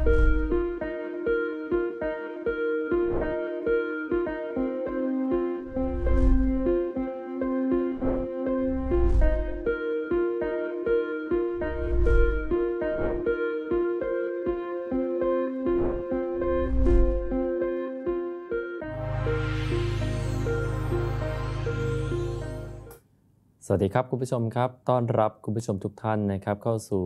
สวัสดีครับคุณผู้ชมครับ ต้อนรับคุณผู้ชมทุกท่านนะครับ เข้าสู่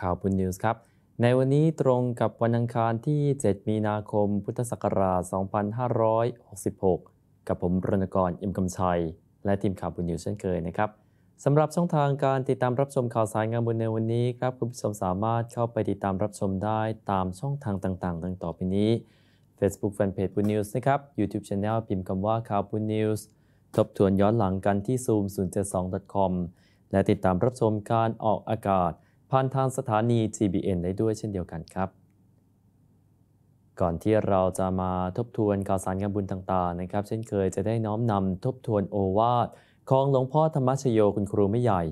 ข่าวบุนนิวส์ครับในวันนี้ตรงกับวันอังคารที่ 7 มีนาคม พุทธศักราช 2566 กับผมรณกรอิมกำชัย และทีมข่าวบุญอยู่เช่นเคยนะครับสำหรับช่องทางการติดตามรับชมข่าวสายงานบุญในวันนี้ครับคุณผู้ชมสามารถเข้าไปติดตามรับชมได้ตามช่องทางต่าง ๆดังต่อไปนี้ Facebook Fanpage บุญนิวส์นะครับ YouTube Channel พิมพ์คำว่าข่าวบุญนิวส์ทบทวนย้อนหลังกันที่ zoom072.com และติดตามรับชมการออกอากาศผ่านทางสถานี t b n ได้ด้วยเช่นเดียวกันครับ ก่อนที่เราจะมาทบทวนข่าวสารงานบุญต่างๆนะครับ เช่นเคยจะได้น้อมนำทบทวนโอวาท ของหลวงพ่อธรรมชโยคุณครูไม่ใหญ่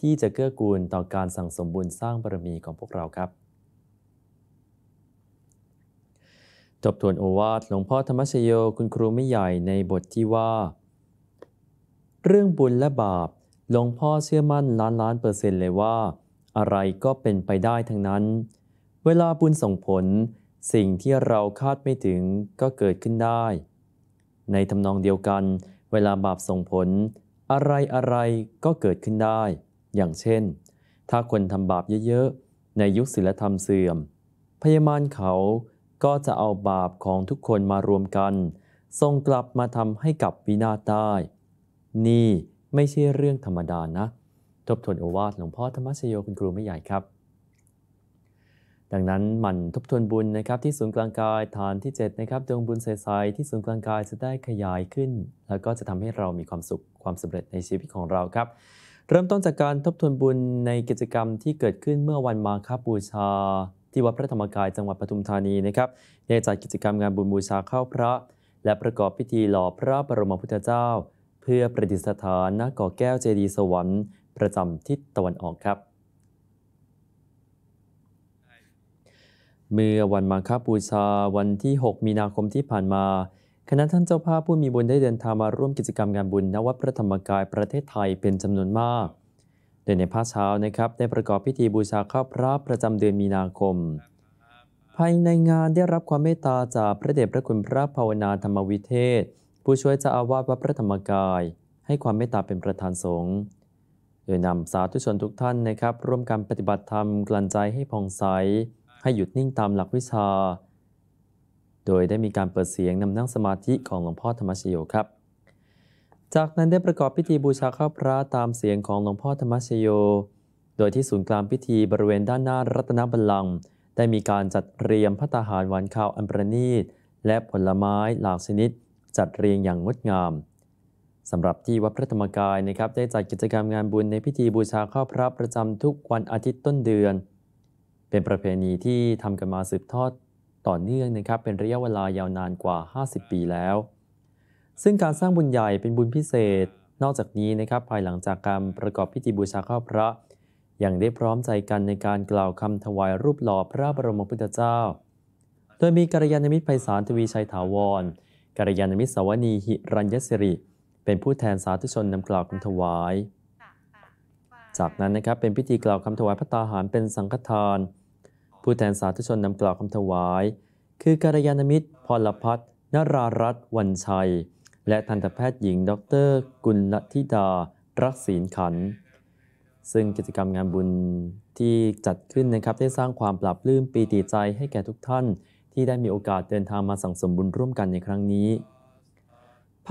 ที่จะเกื้อกูลต่อการสั่งสมบุญสร้างบารมีของพวกเราครับทบทวนโอวาทหลวงพ่อธรรมชโยคุณครูไม่ใหญ่ในบทที่ว่า เรื่องบุญและบาปหลวงพ่อเชื่อมั่นล้านล้านเปอร์เซนต์เลยว่าอะไรก็เป็นไปได้ทั้งนั้น เวลาบุญส่งผลสิ่งที่เราคาดไม่ถึงก็เกิดขึ้นได้ ในทำนองเดียวกัน เวลาบาปส่งผลอะไรอะไรก็เกิดขึ้นได้ อย่างเช่น ถ้าคนทำบาปเยอะ ๆ ในยุคศิลธรรมเสื่อม พยามารเขาก็จะเอาบาปของทุกคนมารวมกันส่งกลับมาทำให้กับวินาศได้ นี่ไม่ใช่เรื่องธรรมดานะทบทวนโอวาทหลวงพ่อธรรมชโยคุณครูไม่ใหญ่ครับ ดังนั้นมันทบทวนบุญนะครับที่ศูนย์กลางกายฐานที่7นะครับดวงบุญใสๆ ที่ศูนย์กลางกายจะได้ขยายขึ้น แล้วก็จะทำให้เรามีความสุขความสำเร็จในชีวิตของเราครับ เริ่มต้นจากการทบทวนบุญในกิจกรรมที่เกิดขึ้นเมื่อวันมาคบูชา ที่วัดพระธรรมกายจังหวัดปทุมธานีนะครับได้จัดกิจกรรมงานบุญบูชาเข้าพระ และประกอบพิธีหล่อพระบรมพุทธเจ้า เพื่อประดิษฐานณก่อแก้วเจดีย์สวรรค์ประจำทิศตะวันออกครับ เมื่อวันมาคาบูชาวันที่ 6 มีนาคมที่ผ่านมา คณะท่านเจ้าภาพผู้มีบุญ ได้เดินทางมาร่วมกิจกรรมงานบุญณวัดพระธรรมกายประเทศไทยเป็นจำนวนมาก โดยในภาคเช้านะครับได้ประกอบพิธีบูชาข้าพระประจำเดือนมีนาคม ภายในงานได้รับความเมตตาจากพระเดชพระคุณพระภาวนาธรรมวิเทศ ผู้ช่วยเจ้าอาวาสวัดพระธรรมกาย ให้ความเมตตาเป็นประธานสงฆ์โดยนำสาธุชนทุกท่านนะครับร่วมกันปฏิบัติธรรมกลั่นใจให้ผ่องใสให้หยุดนิ่งตามหลักวิชา โดยได้มีการเปิดเสียง นำนั่งสมาธิของหลวงพ่อธรรมชโยครับ จากนั้นได้ประกอบพิธีบูชาข้าวพระตามเสียงของหลวงพ่อธรรมชโยโดยที่ศูนย์กลางพิธีบริเวณด้านหน้ารัตนบัลลังก์ได้มีการจัดเรียมพัตาหารหวานข้าวอันประณีต และผลไม้หลากชนิด จัดเรียงอย่างงดงามสำหรับที่วัดพระธรรมกายนะครับได้จัดกิจกรรมงานบุญในพิธีบูชาข้าพระประจำทุกวันอาทิตย์ต้นเดือน เป็นประเพณีที่ทำกันมาสืบทอดต่อเนื่องนะครับเป็นระยะเวลายาวนานกว่า 50 ปีแล้ว ซึ่งการสร้างบุญใหญ่เป็นบุญพิเศษ นอกจากนี้นะครับภายหลังจากการประกอบพิธีบูชาข้าพระยังได้พร้อมใจกันในการกล่าวคำถวายรูปหล่อพระบรมพุทธเจ้า โดยมีกัลยาณมิตรไพศาลทวีชัยถาวรกัลยาณมิตรสวนีหิรัญยศิริเป็นผู้แทนสาธุชนนำกล่าวคำถวาย จากนั้นนะครับเป็นพิธีกล่าวคำถวายพระตาหารเป็นสังฆทาน ผู้แทนสาธุชนนำกล่าวคำถวาย คือการยานมิตรพรพัฒนรารัตน์วันชัย และทันตแพทย์หญิง ดร กุลธิดารักศีลขันซึ่งกิจกรรมงานบุญที่จัดขึ้นนะครับได้สร้างความปรับลื้มปีติใจให้แก่ทุกท่านที่ได้มีโอกาสเดินทางมาสั่งสมบุญร่วมกันในครั้งนี้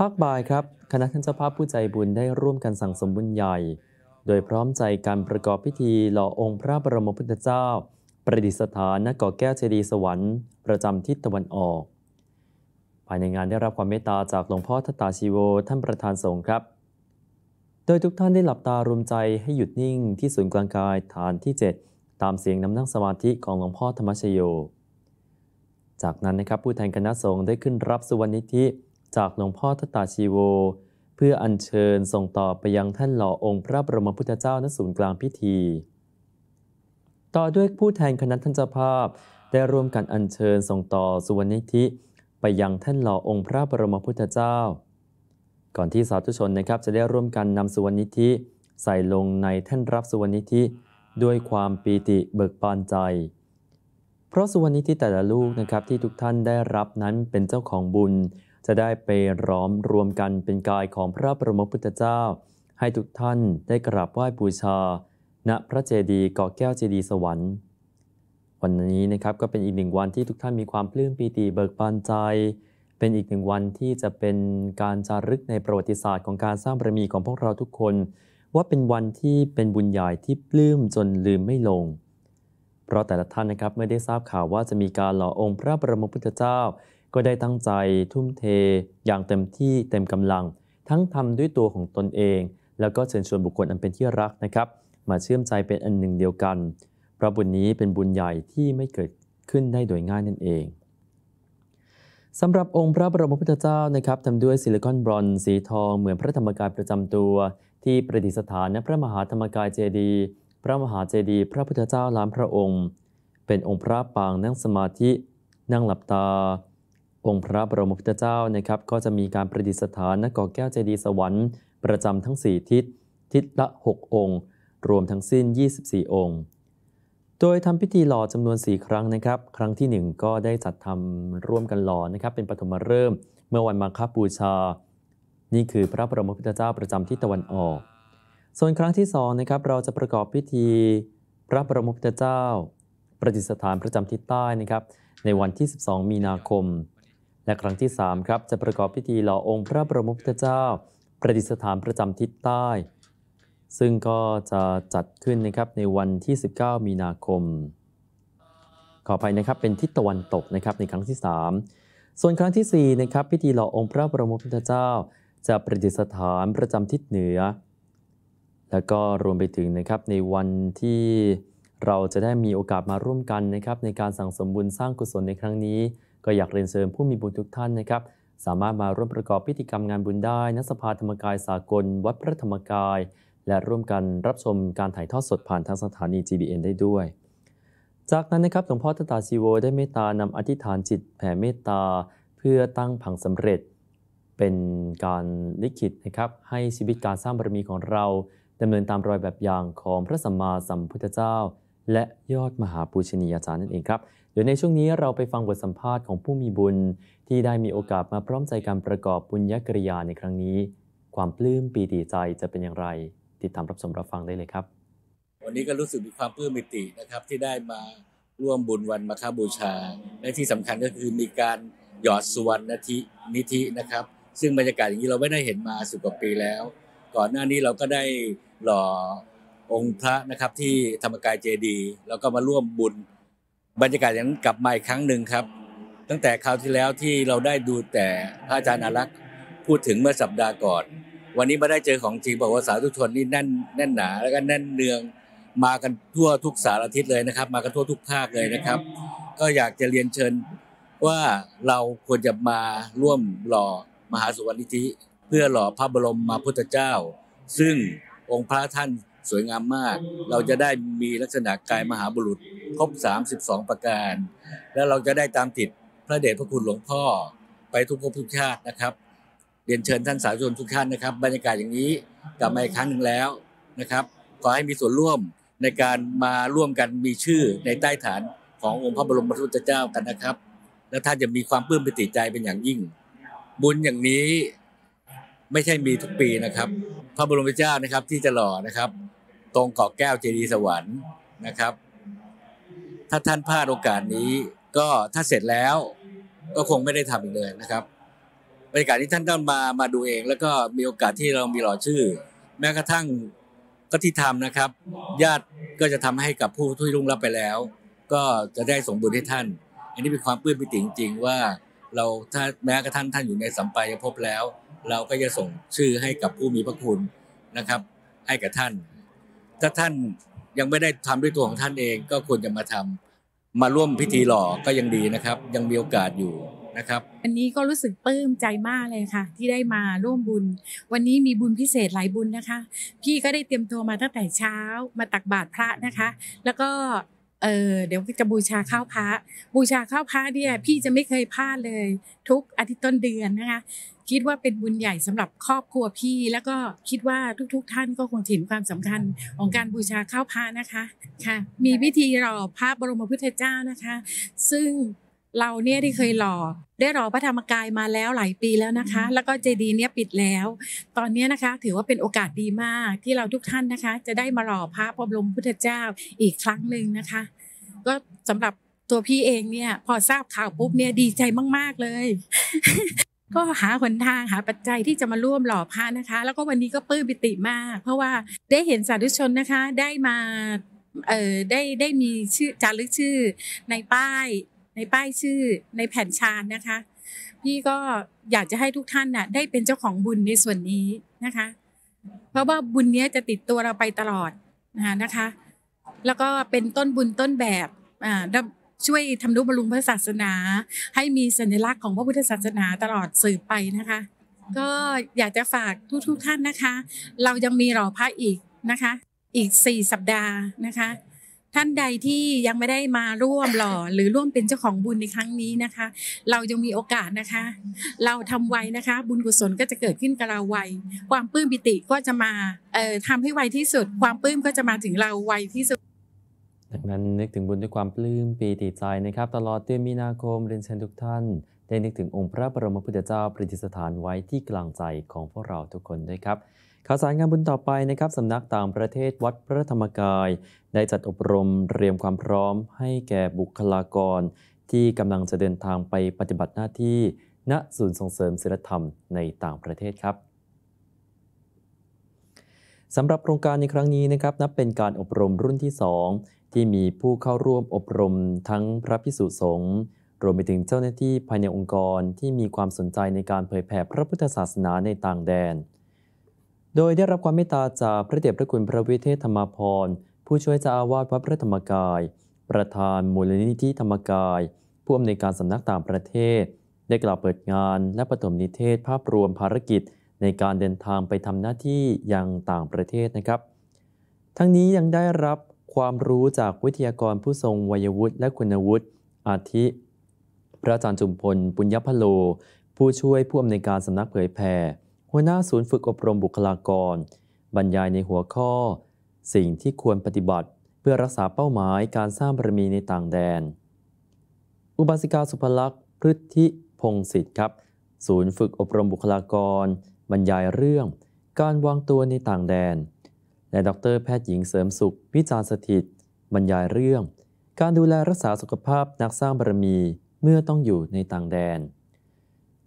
ภาคบ่ายครับ คณะท่านเจ้าภาพผู้ใจบุญได้ร่วมกันสั่งสมบุญใหญ่ โดยพร้อมใจการประกอบพิธีหล่อองค์พระบรมพุทธเจ้า ประดิษฐานณเกาะแก้วเจดียสวรรค์ ประจำทิศตะวันออก ภายในงานได้รับความเมตตาจากหลวงพ่อทตาชีโวท่านประธานสงฆ์ครับ โดยทุกท่านได้หลับตารวมใจให้หยุดนิ่งที่ศูนย์กลางกายฐานที่ 7 ตามเสียงน้ำนั่งสมาธิของหลวงพ่อธรรมชโย จากนั้นนะครับ ผู้แทนคณะสงฆ์ได้ขึ้นรับสุวรรณิธิจากหลวงพ่อทตาชีโว เพื่ออัญเชิญส่งต่อไปยังท่านหล่อองค์พระบรมพุทธเจ้าณศูนย์กลางพิธี ต่อด้วยผู้แทนคณะท่านเจ้าภาพได้ร่วมกันอัญเชิญส่งต่อสุวรรณิธิไปยังท่านหล่อองค์พระบรมพุทธเจ้า ก่อนที่สาธุชนนะครับจะได้ร่วมกันนำสุวรรณิธิใส่ลงในแท่นรับสุวรรณิธิด้วยความปีติเบิกบานใจ เพราะสุวรรณิธิแต่ละลูกนะครับที่ทุกท่านได้รับนั้นเป็นเจ้าของบุญจะได้ไปร้อมรวมกันเป็นกายของพระประมพุทธเจ้า ให้ทุกท่านได้กราบไหว้บูชา ณพระเจดีย์ก่อแก้วเจดีย์สวรรค์วันนี้นะครับก็เป็นอีกหนึ่งวันที่ทุกท่านมีความปลื้มปีติเบิกบานใจ เป็นอีกหนึ่งวันที่จะเป็นการจารึกในประวัติศาสตร์ของการสร้างบารมีของพวกเราทุกคน ว่าเป็นวันที่เป็นบุญใหญ่ที่ปลื้มจนลืมไม่ลง เพราะแต่ละท่านนะครับไม่ได้ทราบข่าวว่าจะมีการหล่อองค์พระบรมพุทธเจ้าก็ได้ตั้งใจทุ่มเทอย่างเต็มที่เต็มกำลัง ทั้งทำด้วยตัวของตนเอง แล้วก็เชิญชวนบุคคลอันเป็นที่รักนะครับ มาเชื่อมใจเป็นอันหนึ่งเดียวกันพระบุญนี้เป็นบุญใหญ่ที่ไม่เกิดขึ้นได้โดยง่ายนั่นเองสำหรับองค์พระบรมพุทธเจ้านะครับทำด้วยซิลิคอนบรอนซ์สีทอง เหมือนพระธรรมกายประจำตัว ที่ประดิษฐานณพระมหาธรรมกายเจดีย์พระมหาเจดีย์ พระพุทธเจ้าล้านพระองค์ เป็นองค์พระปาง นั่งสมาธิ นั่งหลับตาองค์พระบรมพุทธเจ้านะครับก็จะมีการประดิษฐานนกก่อแก้วเจดีสวรรค์ ประจำทั้ง4ทิศทิศละ 6 องค์ รวมทั้งสิ้น 24 องค์ โดยทำพิธีหล่อจำนวน 4 ครั้งนะครับ ครั้งที่1ก็ได้จัดทาร่วมกันหล่อนะครับเป็นปฐมฤกษ์เมื่อวันมาคบูชา นี่คือพระบรมพุทธเจ้าประจำที่ตะวันออก ส่วนครั้งที่2นะครับเราจะประกอบพิธี พระบรมพุทธเจ้าประดิษฐานประจำทิศใต้นะครับในวันที่ 12 มีนาคมและครั้งที่3ครับจะประกอบพิธีหล่อองค์พระบรมุขเจ้า ประดิษฐานประจำทิศใต้ ซึ่งก็จะจัดขึ้นนะครับในวันที่ 19 มีนาคมขออภัยนะครับเป็นทิศตะวันตกนะครับในครั้งที่ 3 ส่วนครั้งที่ 4 นะครับ พิธีหล่อองค์พระบรมพุทธเจ้า จะประดิษฐานประจำทิศเหนือ แล้วก็รวมไปถึงนะครับในวันที่เราจะได้มีโอกาสมาร่วมกันนะครับ ในการสั่งสมบุญสร้างกุศลในครั้งนี้ก็อยากเรียนเชิญผู้มีบุญทุกท่านนะครับ สามารถมาร่วมประกอบพิธีกรรมงานบุญได้ณสภาธรรมกายสากลวัดพระธรรมกาย และร่วมกันรับชมการถ่ายทอดสดผ่านทางสถานี GBN ได้ด้วย จากนั้นนะครับหลวงพ่อตาตาชีโวได้เมตตา นำอธิษฐานจิตแผ่เมตตา เพื่อตั้งผังสำเร็จ เป็นการลิขิตนะครับ ให้ชีวิตการสร้างบารมีของเราดำเนินตามรอยแบบอย่างของพระสัมมาสัมพุทธเจ้า และยอดมหาปูชนียาจารย์นั่นเองครับเดี๋ยวในช่วงนี้เราไปฟังบทสัมภาษณ์ของผู้มีบุญที่ได้มีโอกาสมาพร้อมใจการประกอบบุญญกริยาในครั้งนี้ ความปลื้มปีติใจจะเป็นอย่างไร ติดตามรับชมรับฟังได้เลยครับ วันนี้ก็รู้สึกมีความปลื้มปิตินะครับที่ได้มาร่วมบุญวันมาคาบูชาและที่สำคัญก็คือมีการหยอดสวรรณทินิธินะครับ ซึ่งบรรยากาศอย่างนี้เราไม่ได้เห็นมาสุกว่าปีแล้ว ก่อนหน้านี้เราก็ได้หล่อองค์พระนะครับที่ธรรมกายเจดีแล้วก็มาร่วมบุญบรรยากาศอย่างกลับมาอีกครั้งหนึ่งครับ ตั้งแต่คราวที่แล้วที่เราได้ดูแต่พระอาจารย์อารักษ์พูดถึงเมื่อสัปดาห์ก่อน วันนี้มาได้เจอของจริงบอกว่าสาธุชนนี่แน่นแน่นหนาแล้วก็แน่นเนืองมากันทั่วทุกสารทิศเลยนะครับ มากันทั่วทุกภาคเลยนะครับ ก็อยากจะเรียนเชิญว่าเราควรจะมาร่วมหล่อมหาสุวรรณิธิเพื่อหล่อพระบรมมาพุทธเจ้า ซึ่งองค์พระท่านสวยงามมาก เราจะได้มีลักษณะกายมหาบุรุษครบ 32 ประการ และเราจะได้ตามติดพระเดชพระคุณหลวงพ่อไปทุกภพทุกชาตินะครับ เรียนเชิญท่านสาธุชนทุกท่านนะครับ บรรยากาศอย่างนี้ กลับมาอีกครั้งหนึ่งแล้วนะครับ ขอให้มีส่วนร่วมในการมาร่วมกันมีชื่อในใต้ฐานขององค์พระบรมพุทธเจ้ากันนะครับ และท่านจะมีความปลื้มปิติใจเป็นอย่างยิ่ง บุญอย่างนี้ไม่ใช่มีทุกปีนะครับ พระบรมเจ้านะครับที่จะหล่อนะครับตรงเกาะแก้วเจดีสวรรค์นะครับ ถ้าท่านพลาดโอกาสนี้ ก็ถ้าเสร็จแล้ว ก็คงไม่ได้ทำอีกเลยนะครับ บรรยากาศที่ท่านต้องมา มาดูเอง แล้วก็มีโอกาสที่เรามีหล่อชื่อ แม้กระทั่งก็ที่ทำนะครับ ญาติก็จะทำให้กับผู้ที่รุ่งรับไปแล้ว ก็จะได้สมบูรณ์ให้ท่าน อันนี้เป็นความปลื้มปิติจริงๆ ว่าเราถ้าแม้กระทั่งท่านอยู่ในสัมปายภพแล้ว เราก็จะส่งชื่อให้กับผู้มีพระคุณนะครับ ให้กับท่านถ้าท่านยังไม่ได้ทำด้วยตัวของท่านเองก็ควรจะมาทำ มาร่วมพิธีหล่อก็ยังดีนะครับ ยังมีโอกาสอยู่นะครับ อันนี้ก็รู้สึกปลื้มใจมากเลยค่ะ ที่ได้มาร่วมบุญ วันนี้มีบุญพิเศษหลายบุญนะคะ พี่ก็ได้เตรียมตัวมาตั้งแต่เช้า มาตักบาตรพระนะคะ แล้วก็เออเดี๋ยวจะบูชาข้าวพระบูชาข้าวพระเนี่ยพี่จะไม่เคยพลาดเลย ทุกอาทิตย์ต้นเดือนนะคะ คิดว่าเป็นบุญใหญ่สำหรับครอบครัวพี่ แล้วก็คิดว่าทุก ๆ ท่านก็คงเห็นความสำคัญของการบูชาข้าวพระนะคะค่ะ มีวิธีหล่อพระบรมพุทธเจ้านะคะ ซึ่งเราเนี่ยที่เคยหล่อได้รอพระธรรมกายมาแล้วหลายปีแล้วนะคะ แล้วก็เจดีเนี่ยปิดแล้ว ตอนนี้นะคะถือว่าเป็นโอกาสดีมากที่เราทุกท่านนะคะ จะได้มารอพระบรมพุทธเจ้าอีกครั้งหนึ่งนะคะก็สำหรับตัวพี่เองเนี่ย พอทราบข่าวปุ๊บเนี่ยดีใจมาก ๆเลย ก็หาหนทางหาปัจจัยที่จะมาร่วมหล่อพระนะคะ แล้วก็วันนี้ก็ปื้มปิติมาก เพราะว่าได้เห็นสาธุชนนะคะ ได้มาเออได้ได้มีชื่อจารึกชื่อในป้าย ในป้ายชื่อในแผ่นชานนะคะ พี่ก็อยากจะให้ทุกท่านน่ะ ได้เป็นเจ้าของบุญในส่วนนี้นะคะ เพราะว่าบุญนี้จะติดตัวเราไปตลอดนะคะแล้วก็เป็นต้นบุญต้นแบบช่วยทำูุบรุงพระศาสนา ให้มีสัญลักษณ์ของพระพุทธศาสนาตลอดสืบไปนะคะ ก็อยากจะฝากทุกทท่านนะคะ เรายังมีหล่อพระอีกนะคะ อีก 4 สัปดาห์นะคะ ท่านใดที่ยังไม่ได้มาร่วมหล่อ หรือร่วมเป็นเจ้าของบุญในครั้งนี้นะคะ เรายังมีโอกาสนะคะ เราทำไวนะคะ บุญกุศลก็จะเกิดขึ้นกับเราไวความปลื้มปิติก็จะมาเอ่อทำให้ไวที่สุด ความปลื้มก็จะมาถึงเราไวที่สุดดังนั้นนึกถึงบุญด้วยความปลื้มปีติใจนะครับ ตลอดเดือนมีนาคม เรียนเชิญทุกท่าน ได้นึกถึงองค์พระบรมพุทธเจ้าประดิษฐานไว้ที่กลางใจของพวกเราทุกคนด้วยครับข่าวสารงานบุญต่อไปนะครับสำนักต่างประเทศวัดพระธรรมกาย ได้จัดอบรมเตรียมความพร้อมให้แก่บุคลากร ที่กำลังจะเดินทางไปปฏิบัติหน้าที่ ณศูนย์ส่งเสริมศิลธรรมในต่างประเทศครับสำหรับโครงการในครั้งนี้นะครับ นับเป็นการอบรมรุ่นที่ 2ที่มีผู้เข้าร่วมอบรมทั้งพระพิสุสงฆ์รวมไปถึงเจ้าหน้าที่ภายในองค์กรที่มีความสนใจในการเผยแผ่พระพุทธศาสนาในต่างแดน โดยได้รับความเมตตาจากพระเดชพระคุณ พระวิเทศธรรมพรผู้ช่วยเจ้าอาวาสวัดพระธรรมกาย ประธานมูลนิธิธรรมกาย ผู้อำนวยการสำนักต่างประเทศ ได้กล่าวเปิดงานและประถมนิเทศภาพรวมภารกิจ ในการเดินทางไปทำหน้าที่ยังต่างประเทศนะครับ ทั้งนี้ยังได้รับความรู้จากวิทยากรผู้ทรง วัยวุฒิและคุณวุฒิ อาทิ พระอาจารย์จุมพล ปุญญพโล ผู้ช่วยผู้อำนวยการสำนักเผยแพร่หัวหน้าศูนย์ฝึกอบรมบุคลากร บรรยายในหัวข้อ สิ่งที่ควรปฏิบัติ เพื่อรักษาเป้าหมายการสร้างบารมีในต่างแดน อุบาสิกาสุภลักษณ์พฤทธิพงศิษฐ์ครับ ศูนย์ฝึกอบรมบุคลากร บรรยายเรื่อง การวางตัวในต่างแดนและดรแพทย์หญิงเสริมสุข วิจารสถิต บรรยายเรื่อง การดูแลรักษาสุขภาพนักสร้างบารมีเมื่อต้องอยู่ในต่างแดน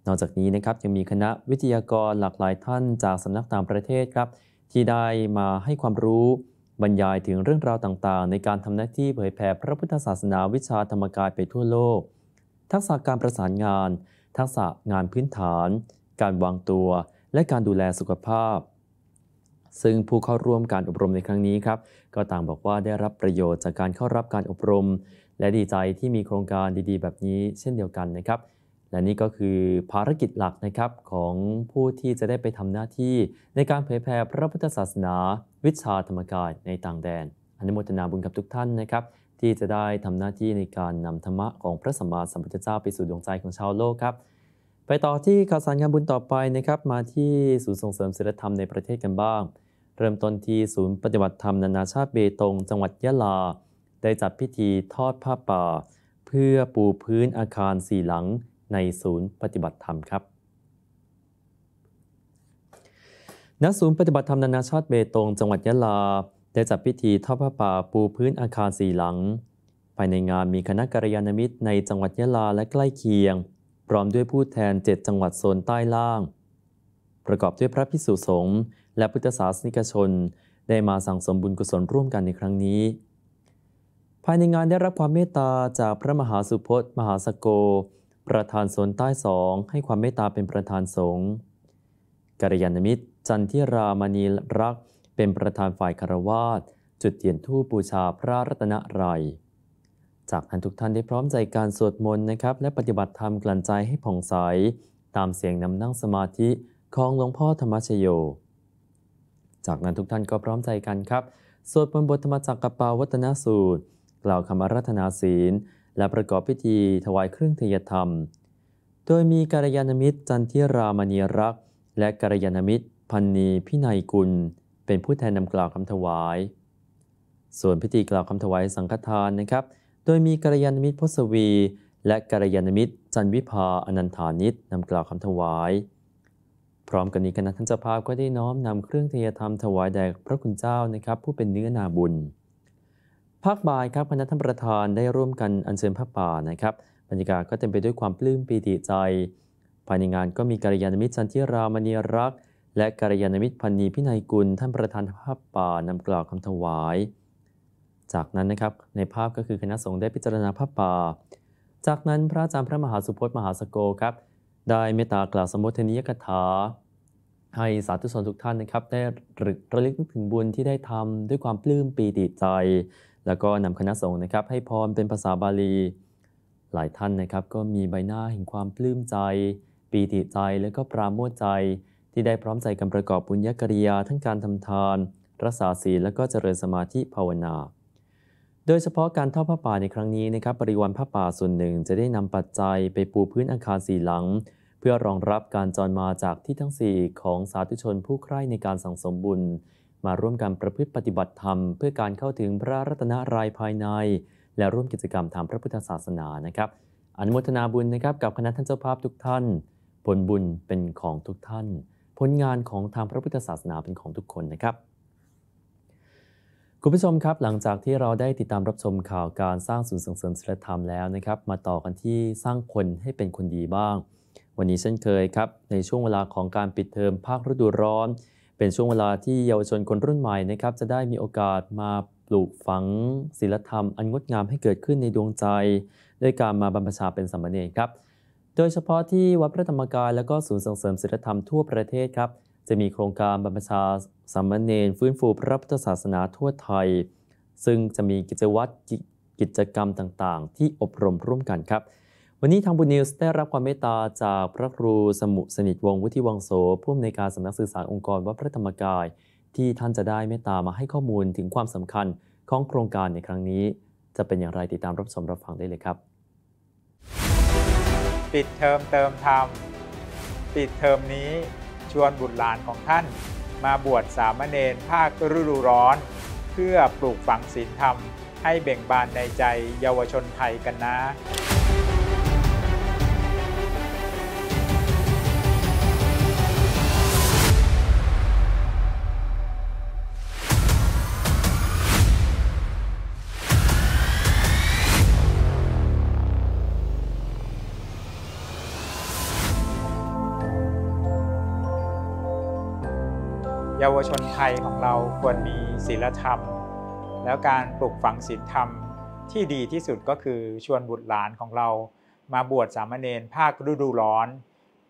นอกจากนี้นะครับยังมีคณะวิทยากรหลากหลายท่านจากสำนักต่างประเทศครับ ที่ได้มาให้ความรู้บรรยายถึงเรื่องราวต่าง ๆ ในการทำหน้าที่เผยแผ่พระพุทธศาสนาวิชาธรรมกายไปทั่วโลก ทักษะการประสานงาน ทักษะงานพื้นฐาน การวางตัว และการดูแลสุขภาพซึ่งผู้เข้าร่วมการอบรมในครั้งนี้ครับก็ต่างบอกว่าได้รับประโยชน์จากการเข้ารับการอบรมและดีใจที่มีโครงการดีๆ แบบนี้เช่นเดียวกันนะครับ และนี่ก็คือภารกิจหลักนะครับของผู้ที่จะได้ไปทำหน้าที่ในการเผยแพร่พระพุทธศาสนา วิชาธรรมกายในต่างแดน อนุโมทนาบุญกับทุกท่านนะครับที่จะได้ทำหน้าที่ในการนำธรรมะของพระสัมมาสัมพุทธเจ้า ไปสู่ดวงใจของชาวโลกครับไปต่อที่ข่าวสารงานบุญต่อไปนะครับ มาที่ศูนย์ส่งเสริมศิลธรรมในประเทศกันบ้างเริ่มต้นที่ศูนย์ปฏิบัติธรรมนานาชาติเบตงจังหวัดยะลา ได้จัดพิธีทอดผ้าป่า เพื่อปูพื้นอาคารสี่หลัง ในศูนย์ปฏิบัติธรรมครับ ณ ศูนย์ปฏิบัติธรรมนานาชาติเบตงจังหวัดยะลาได้จัดพิธีทอดผ้าป่าปูพื้นอาคารสี่หลังภายในงานมีคณะกรยานมิตรในจังหวัดยะลาและใกล้เคียง พร้อมด้วยผู้แทน7จังหวัดโซนใต้ล่าง ประกอบด้วยพระพิสุสงฆ์และพุทธศาสนิกชน ได้มาสั่งสมบุญกุศลร่วมกันในครั้งนี้ ภายในงานได้รับความเมตตาจากพระมหาสุพจน์มหาสโกประธานสนใต้สองให้ความเมตตาเป็นประธานสงฆ์กัลยาณมิตร จันทิรามณีรัก เป็นประธานฝ่ายคารวาสจุดเทียนทูปบูชาพระรัตนรัยจากนั้นทุกท่านได้พร้อมใจการสวดมนต์นะครับและปฏิบัติธรรมกลั่นใจให้ผ่องใสตามเสียงนำนั่งสมาธิของหลวงพ่อธรรมชโยจากนั้นทุกท่านก็พร้อมใจกันครับ สวดมนต์บทธรรมจักรปาวัตนสูตร กล่าวคำอารัธนาศีล และประกอบพิธีถวายเครื่องเทยธรรม โดยมีการยานมิตร จันทิรามณีรักและการยานมิตรพันนีพินัยกุล เป็นผู้แทนนำกล่าวคำถวาย ส่วนพิธีกล่าวคำถวายสังฆทานนะครับ โดยมีการยานมิตรพศวี และการยานมิตรจันวิภาอนันธานิตนำกล่าวคำถวายพร้อมกันนี้คณะท่านเจ้าภาพก็ได้น้อมนำเครื่องเทียธรรมถวายแด่พระคุณเจ้านะครับ ผู้เป็นเนื้อนาบุญ ภาคบ่ายครับคณะท่านประธานได้ร่วมกันอัญเชิญพระป่านะครับบรรยากาศก็เต็มไปด้วยความปลื้มปีติใจภายในงานก็มีกัลยาณมิตรจันทิรามณีรัก และกัลยาณมิตรพันนีพินัยกุลท่านประธานภาพป่านำกล่าวคำถวาย จากนั้นนะครับในภาพก็คือคณะสงฆ์ได้พิจารณาพระป่าจากนั้นพระอาจารย์พระมหาสุพจน์มหาสโกครับได้เมตตากล่าวสมทนิยกถาให้สาธุชนทุกท่านนะครับได้ระลึกถึงบุญที่ได้ทำด้วยความปลื้มปีติใจแล้วก็นำคณะสงฆ์นะครับให้พรเป็นภาษาบาลี หลายท่านนะครับก็มีใบหน้าแห่งความปลื้มใจ ปีติใจและก็ปราโมทใจ ที่ได้พร้อมใจกันประกอบบุญญกริยา ทั้งการทำทาน รักษาศีลและก็เจริญสมาธิภาวนา โดยเฉพาะการทอดผ้าป่าในครั้งนี้นะครับบริวารผ้าป่าส่วนหนึ่งจะได้นำปัจจัยไปปูพื้นอาคารสีหลังพื่อรองรับการจรมาจากที่ทั้ง4ของสาธุชนผู้ใคร่ในการสั่งสมบุญ มาร่วมกันประพฤติปฏิบัติธรรมเพื่อการเข้าถึงพระรัตนรายภายใน และร่วมกิจกรรมทางพระพุทธศาสนานะครับ อนุโมทนาบุญนะครับ กับคณะท่านเจ้าภาพทุกท่าน ผลบุญเป็นของทุกท่านผลงานของทางพระพุทธศาสนาเป็นของทุกคนนะครับ คุณผู้ชมครับหลังจากที่เราได้ติดตามรับชมข่าวการสร้างศูนย์ส่งเสริมศิลธรรมแล้วนะครับ มาต่อกันที่สร้างคนให้เป็นคนดีบ้างวันนี้เช่นเคยครับ ในช่วงเวลาของการปิดเทอมภาคฤดูร้อน เป็นช่วงเวลาที่เยาวชนคนรุ่นใหม่นะครับ จะได้มีโอกาสมาปลูกฝังศิลธรรมอันงดงามให้เกิดขึ้นในดวงใจ ด้วยการมาบรรพชาเป็นสมเณีครับโดยเฉพาะที่วัดพระธรรมกายและก็ศูนย์ส่งเสริมศิลธรรมทั่วประเทศครับจะมีโครงการบรรพชาสมเณีฟื้นฟูพระพุทธศาสนาทั่วไทย ซึ่งจะมีกิจวัตรกิจกรรมต่างๆ ที่อบรมร่วมกันครับวันนี้ทางบุญนิวส์ได้รับความเมตตาจากพระครูสมุสนิทวงศ์วุฒิวังโสผู้อำนวยการสำนักสื่อสารองค์กร วัดพระธรรมกาย ที่ท่านจะได้เมตตามาให้ข้อมูลถึงความสำคัญของโครงการในครั้งนี้ จะเป็นอย่างไรติดตามรับชมรับฟังได้เลยครับ ปิดเทอมเติมธรรม ปิดเทอมนี้ชวนบุตรหลานของท่าน มาบวชสามเณรภาคฤดูร้อน เพื่อปลูกฝังศีลธรรม ให้เบ่งบานในใจเยาวชนไทยกันนะวชนไทยของเราควรมีศีลธรรม แล้วการปลูกฝังศีลธรรมที่ดีที่สุดก็คือชวนบุตรหลานของเรามาบวชสามเณรภาคฤดูร้อน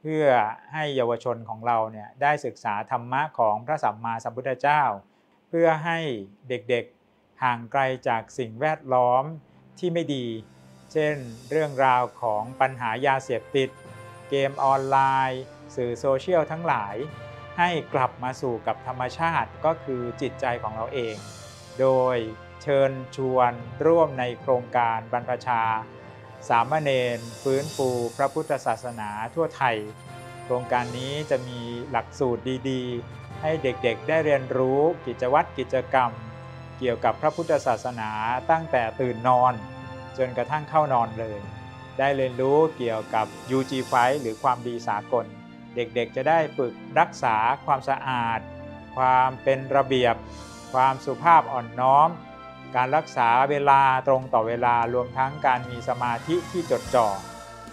เพื่อให้เยาวชนของเราเนี่ยได้ศึกษาธรรมะของพระสัมมาสัมพุทธเจ้า เพื่อให้เด็กๆห่างไกลจากสิ่งแวดล้อมที่ไม่ดี เช่นเรื่องราวของปัญหายาเสพติด เกมออนไลน์ สื่อโซเชียลทั้งหลายให้กลับมาสู่กับธรรมชาติก็คือจิตใจของเราเอง โดยเชิญชวนร่วมในโครงการบรรพชา สามเณรฟื้นฟูพระพุทธศาสนาทั่วไทย โครงการนี้จะมีหลักสูตรดี ๆ ให้เด็กๆได้เรียนรู้กิจวัตรกิจกรรม เกี่ยวกับพระพุทธศาสนาตั้งแต่ตื่นนอน จนกระทั่งเข้านอนเลย ได้เรียนรู้เกี่ยวกับ UG5 หรือความดีสากลเด็กๆจะได้ฝึกรักษาความสะอาด ความเป็นระเบียบ ความสุภาพอ่อนน้อม การรักษาเวลาตรงต่อเวลา รวมทั้งการมีสมาธิที่จดจ่อ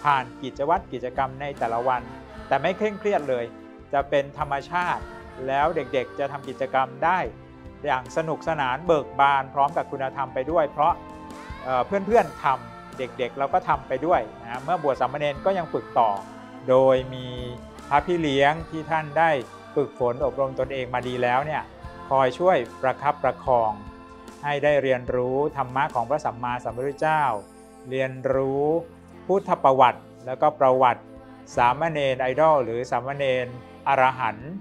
ผ่านกิจวัตรกิจกรรมในแต่ละวัน แต่ไม่เคร่งเครียดเลย จะเป็นธรรมชาติ แล้วเด็กๆ จะทำกิจกรรมได้ อย่างสนุกสนานเบิกบานพร้อมกับคุณธรรมไปด้วย เพราะเพื่อนๆทำเด็กๆเราก็ทำไปด้วยนะเมื่อบวชสามเณรก็ยังฝึกต่อ โดยมีพระพี่เลี้ยงที่ท่านได้ฝึกฝนอบรมตนเองมาดีแล้วเนี่ยคอยช่วยประคับประคอง ให้ได้เรียนรู้ธรรมะของพระสัมมาสัมพุทธเจ้า เรียนรู้พุทธประวัติแล้วก็ประวัติสามเณรไอดอล หรือสามเณรอรหันต์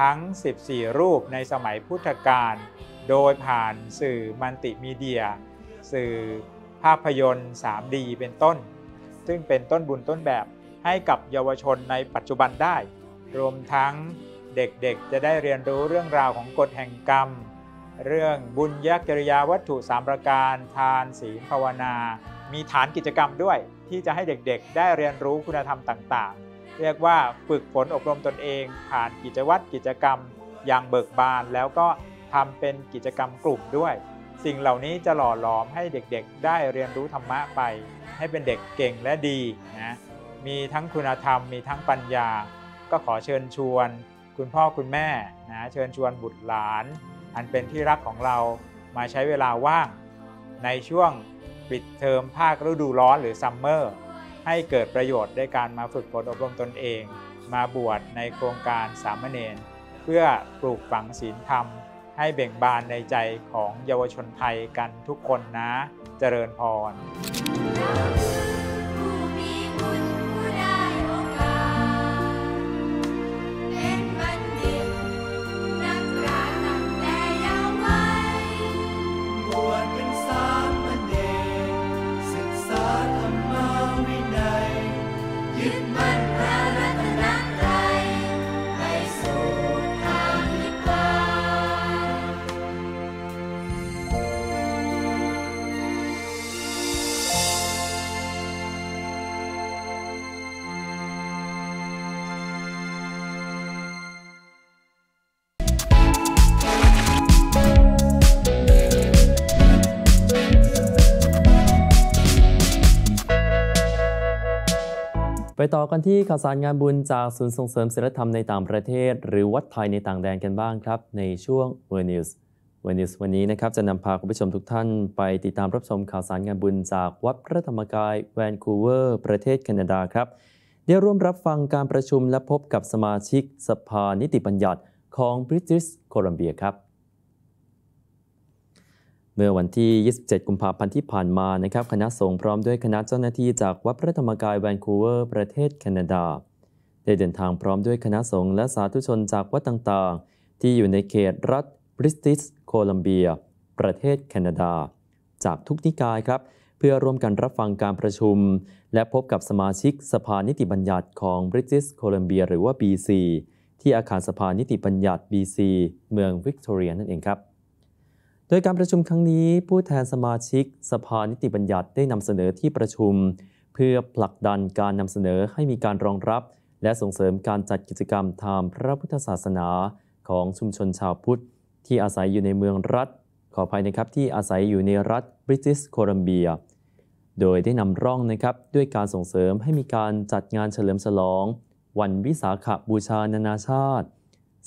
ทั้ง 14 รูปในสมัยพุทธกาลโดยผ่านสื่อมัลติมีเดีย สื่อภาพยนตร์ 3D เป็นต้น ซึ่งเป็นต้นบุญต้นแบบให้กับเยาวชนในปัจจุบันได้ รวมทั้งเด็กๆจะได้เรียนรู้เรื่องราวของกฎแห่งกรรม เรื่องบุญญกิริยาวัตถุสามประการ ทาน ศีล ภาวนา มีฐานกิจกรรมด้วย ที่จะให้เด็กๆได้เรียนรู้คุณธรรมต่าง ๆ เรียกว่าฝึกฝนอบรมตนเองผ่านกิจวัตรกิจกรรมอย่างเบิกบานแล้วก็ทำเป็นกิจกรรมกลุ่มด้วย สิ่งเหล่านี้จะหล่อหลอมให้เด็กๆ ได้เรียนรู้ธรรมะไป ให้เป็นเด็กเก่งและดีนะมีทั้งคุณธรรมมีทั้งปัญญาก็ขอเชิญชวนคุณพ่อคุณแม่นะเชิญชวนบุตรหลาน อันเป็นที่รักของเรามาใช้เวลาว่าง ในช่วงปิดเทอมภาคฤดูร้อนหรือซัมเมอร์ ให้เกิดประโยชน์ได้การมาฝึกฝนอบรมตนเอง มาบวชในโครงการสามเณรเพื่อปลูกฝังศีลธรรม ให้เบ่งบานในใจของเยาวชนไทยกันทุกคนนะเจริญพรไปต่อกันที่ข่าวสารงานบุญจากศูนย์ส่งเสริมศิลธรรมในต่างประเทศ หรือวัดไทยในต่างแดนกันบ้างครับ ในช่วงเอร์นิวส์เวอร์นิวส์วันนี้นะครับจะนำพาคุณผู้ชมทุกท่านไปติดตามรับชมข่าวสารงานบุญจากวัดพระธรรมกายแวนคูเวอร์ประเทศแคนาดาครับได้ร่วมรับฟังการประชุมและพบกับสมาชิกสภานิติบัญญัติของบริติชโคลัมเบียครับเมื่อวันที่ 27 กุมภาพันธ์ที่ผ่านมานะครับคณะสงฆ์พร้อมด้วยคณะเจ้าหน้าที่จากวัดพระธรรมกายแวนคูเวอร์ประเทศ แคนาดา ได้เดินทางพร้อมด้วยคณะสงฆ์และสาธุชนจากวัดต่างๆ ที่อยู่ในเขตรัฐบริสติสโคลัมเบียประเทศ แคนาดา จากทุกนิกายครับ เพื่อร่วมกันรับฟังการประชุม และพบกับสมาชิกสภานิติบัญญัติของบริติสโคลัมเบีย หรือว่า BC ที่อาคารสภานิติบัญญัติ BC เมืองวิกตอเรียนั่นเองครับดยการประชุมครั้งนี้ ผู้แทนสมาชิกสภานิติบัญญัติได้นำเสนอที่ประชุม เพื่อผลักดันการนำเสนอให้มีการรองรับ และส่งเสริมการจัดกิจกรรมทางพระพุทธศาสนาของชุมชนชาวพุทธ ที่อาศัยอยู่ในเมืองรัฐ ขออภัยนะครับที่อาศัยอยู่ในรัฐบริติสโคลัมเบียโดยได้นำร่องนะครับด้วยการส่งเสริมให้มีการจัดงานเฉลิมฉลอง วันวิสาขบูชานานาชาติ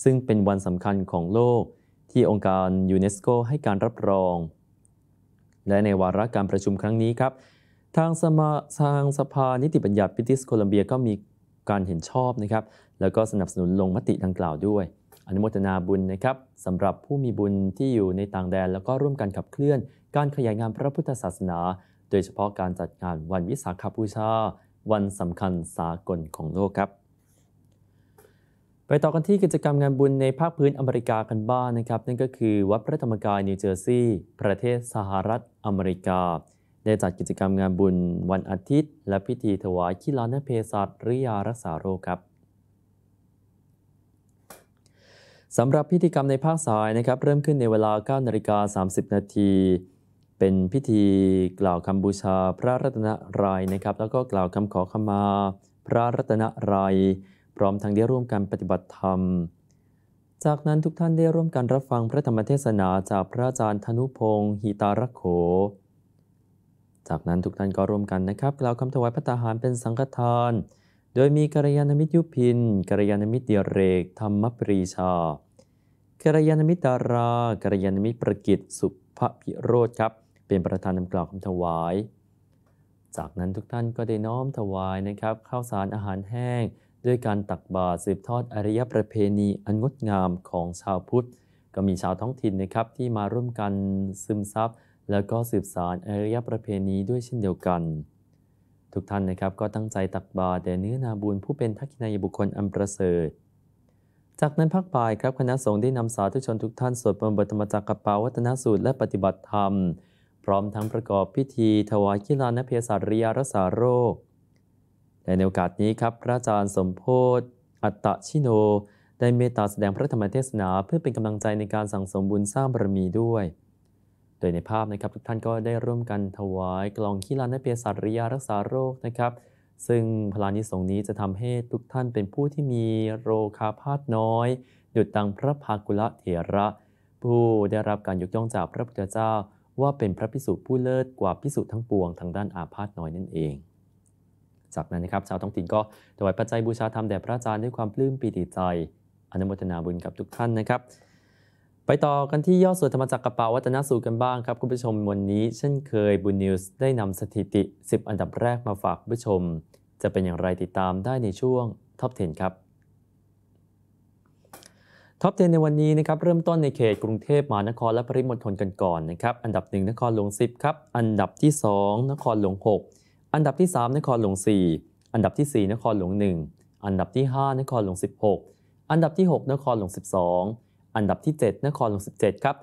ซึ่งเป็นวันสำคัญของโลกที่องค์การยูเนสโกให้การรับรอง และในวาระการประชุมครั้งนี้ครับ ทางสมาทางสภา นิติบัญญัติพิติสโคลัมเบียก็มีการเห็นชอบนะครับ แล้วก็สนับสนุนลงมติดังกล่าวด้วย อนุโมทนาบุญนะครับสำหรับผู้มีบุญที่อยู่ในต่างแดน แล้วก็ร่วมกันขับเคลื่อน การขยายงานพระพุทธศาสนา โดยเฉพาะการจัดงานวันวิสาขบูชาวันสำคัญสากลของโลกครับไปต่อกันที่กิจกรรมงานบุญในภาคพื้นอเมริกากันบ้างนนะครับนั่นก็คือวัดพระธรรมกายนิวเจอร์ซีย์ประเทศสหรัฐอเมริกา ได้จัดกิจกรรมงานบุญวันอาทิตย์ และพิธีถวายขี้ลานเภสัชหรือยารักษาโรคครับ สำหรับพิธีกรรมในภาคสายนะครับเริ่มขึ้นในเวลา9นาฬิกา30 นาที เป็นพิธีกล่าวคำบูชา พระรัตนรายนะครับ แล้วก็กล่าวคำขอขมา พระรัตนรายยพร้อมทั้ง ได้ร่วมกันปฏิบัติธรรม จากนั้นทุกท่านได้ร่วมกันรับฟังพระธรรมเทศนา จากพระอาจารย์ธนุพงศ์หิตารักโข จากนั้นทุกท่านก็ร่วมกันนะครับกล่าวคำถวายพระตาหารเป็นสังฆทาน โดยมีกรยาณมิตรยุพินกรยาณมิตรเดียเรกธรรมปรีชากรยาณมิตรดารากรยาณมิตรประกิตสุภพิโรธครับ เป็นประธานนำกล่าวคำถวาย จากนั้นทุกท่านก็ได้น้อมถวายนะครับข้าวสารอาหารแห้งด้วยการตักบาตรสืบทอดอารยประเพณี อันงดงามของชาวพุทธ ก็มีชาวท้องถิ่นนะครับที่มาร่วมกันซึมซับ แล้วก็สืบสารอารยประเพณีด้วยเช่นเดียวกัน ทุกท่านนะครับก็ตั้งใจตักบาตรแด่เนื้อนาบุญผู้เป็นทักษิณายบุคคลอันประเสริฐ จากนั้นพักป่ายครับคณะสงฆ์ได้นำสาธุชนทุกท่านสวดมนต์บทธรรมจักรปาวัฒนสูตรและปฏิบัติธรรม พร้อมทั้งประกอบพิธี ถวายกีฬานเพศสัตริยารักษาโรคแลในโอกาสนี้ครับพระอาจารย์สมโพธอัตตชิโน ได้เมตตาแสดงพระธรรมเทศนา เพื่อเป็นกำลังใจในการสั่งสมบุญสร้างบารมีด้วย โดยในภาพนะครับทุกท่านก็ได้ร่วมกันถวาย กล่องขี้ลานนเปสัตริยารักษาโรคนะครับ ซึ่งพลานิสงนี้จะทำให้ทุกท่านเป็นผู้ที่มีโรคาพาธน้อยดุจดังพระภากุละเถระ ผู้ได้รับการยกย่องจากพระพุทธเจ้า ว่าเป็นพระพิสุผู้เลิศกว่าพิสุทั้งปวงทางด้านอาพาธน้อยนั่นเองจากนั้นนะครับ ชาวท้องถิ่นก็ถวายปัจจัยบูชาธรรมแด่พระอาจารย์ด้วยความปลื้มปีติใจอนุโมทนาบุญกับทุกท่านนะครับ ไปต่อกันที่ยอดสวดธรรมจักรกระเป๋าวัฒนสูตรกันบ้างครับ คุณผู้ชมวันนี้ เช่นเคยบุญนิวส์ได้นำสถิติ 10 อันดับแรกมาฝากผู้ชมจะเป็นอย่างไรติดตามได้ในช่วงท็อป10ครับท็อป10ในวันนี้นะครับเริ่มต้นในเขตกรุงเทพมหานครและปริมณฑลกันก่อนนะครับอันดับ1นครหลวง10ครับอันดับที่ 2 นครหลวง6อันดับที่ 3 นครหลวง4 อันดับที่ 4 นครหลวง1 อันดับที่ 5 นครหลวง16 อันดับที่ 6 นครหลวง12 อันดับที่ 7 นครหลวง17ครับ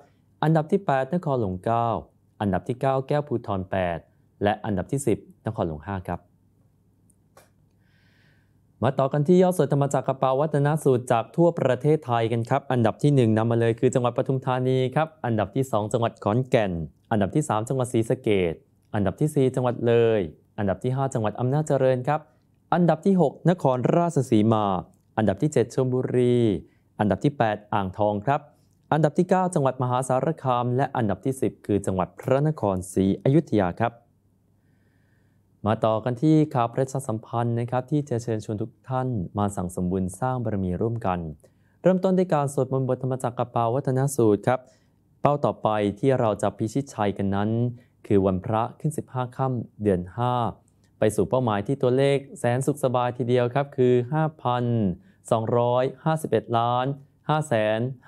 อันดับที่ 8 นครหลวง9 อันดับที่ 9 แก้วภูทร8 และอันดับที่ 10 นครหลวง5 ครับ มาต่อกันที่ยอดสวยธรรมจักรกระเป๋าวัฒนสูตรจากทั่วประเทศไทยกันครับ อันดับที่ 1 นำมาเลยคือจังหวัดปทุมธานีครับ อันดับที่ 2 จังหวัดขอนแก่น อันดับที่ 3 จังหวัดศรีสะเกดอันดับที่ 4 จังหวัดเลยอันดับที่ 5 จังหวัดอำนาจเจริญครับ อันดับที่ 6 นครราชสีมา อันดับที่ 7ชลบุรี อันดับที่ 8 อ่างทองครับ อันดับที่ 9 จังหวัดมหาสารคาม และอันดับที่ 10 คือจังหวัดพระนครศรีอยุธยาครับ มาต่อกันที่ข่าวประชาสัมพันธ์นะครับ ที่จะเชิญชวนทุกท่านมาสั่งสมบุญสร้างบารมีร่วมกัน เริ่มต้นด้วยการสวดมนต์บทธรรมจักรปาวัฒนสูตรครับ เป้าต่อไปที่เราจะพิชิตชัยกันนั้นคือวันพระขึ้น 15 ค่ำเดือน 5 ไปสู่เป้าหมายที่ตัวเลขแสนสุขสบายทีเดียวครับ คือ 5,251 ล้าน555,555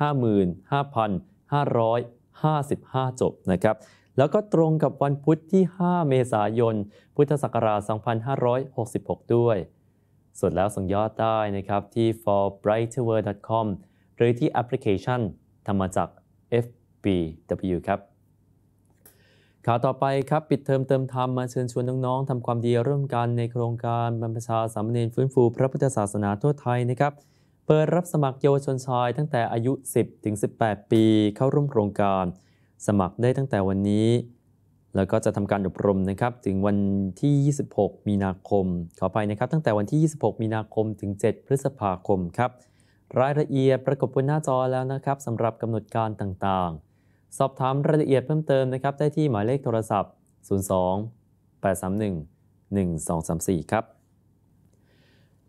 จบนะครับ แล้วก็ตรงกับวันพุทธที่ 5 เมษายน พุทธศักราช2566 ด้วยสุดแล้วส่งยอดได้นะครับที่ forbrighterworld.com หรือที่แอปพลิเคชันธรรมจักร FBW ครับข่าวต่อไปครับปิดเทอมเติมธรรมมาเชิญชวนน้องๆทำความดีร่วมกัน ในโครงการบรรพชาสามเณรฟื้นฟูพระพุทธศาสนาทั่วไทยนะครับ เปิดรับสมัครเยาวชนชายตั้งแต่อายุ 10ถึง18 ปี เข้าร่วมโครงการ สมัครได้ตั้งแต่วันนี้ แล้วก็จะทำการอบรมนะครับถึงวันที่ 26 มีนาคม ขอไปนะครับ ตั้งแต่วันที่ 26 มีนาคมถึง 7 พฤษภาคมครับรายละเอียดประกบบนหน้าจอแล้วนะครับสำหรับกำหนดการต่างๆสอบถามรายละเอียดเพิ่มเติมนะครับได้ที่หมายเลขโทรศัพท์ 02 831 1234 ครับ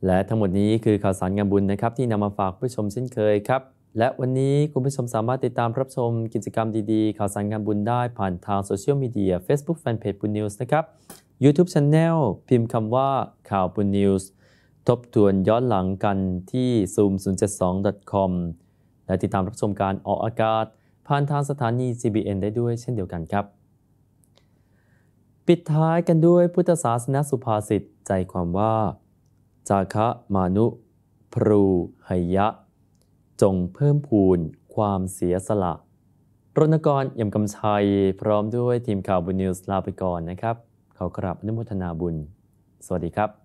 และทั้งหมดนี้คือข่าวสารงานบุญนะครับที่นำมาฝากผู้ชมเช่นเคยครับ และวันนี้คุณผู้ชมสามารถติดตามรับชมกิจกรรมดีๆ ข่าวสารงานบุญได้ผ่านทางโซเชียลมีเดีย Facebook Fanpage บุญนิวส์นะครับ YouTube Channel พิมพ์คำว่าข่าวบุญนิวส์ทบทวนย้อนหลังกันที่ zoom072.com และติดตามรับชมการออกอากาศผ่านทางสถานี CBN ได้ด้วยเช่นเดียวกันครับ ปิดท้ายกันด้วยพุทธศาสนสุภาษิตใจความว่า จาคะมานุพรูหยะ จงเพิ่มพูนความเสียสละรณกรยำกำชัยพร้อมด้วยทีมข่าวบุญนิวส์ลาไปก่อนนะครับ ขอกราบอนุโมทนาบุญ สวัสดีครับ